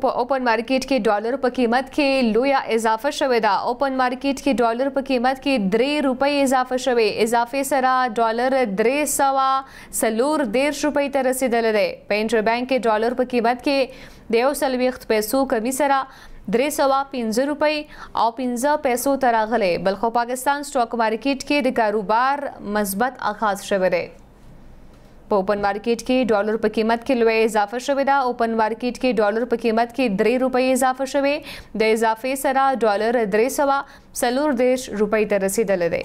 په اوپن مارکیټ کې ډالر په قیمت کې لویا اضافه شوې ده اوپن مارکیټ کې ډالر په قیمت کې 3 روپۍ اضافه شوې اضافه سره ډالر 300 سلور 1.5 روپۍ ته رسیدل دی په انټر بانک کې ډالر په قیمت کې د یو سلويخت پیسو کمی سره 315 روپۍ او 15 پیسو تراغله بلخو پاکستان سټاک مارکیټ کې د کاروبار مثبت آغاز شوه دی په اوپن مارکیټ کې ډالر په قیمت کې لوی اضافه شوې ده اوپن مارکیټ کې ډالر په قیمت کې 3 روپۍ اضافه شوې د اضافې سره ډالر 300 سلور دیش روپۍ ته رسیدل دی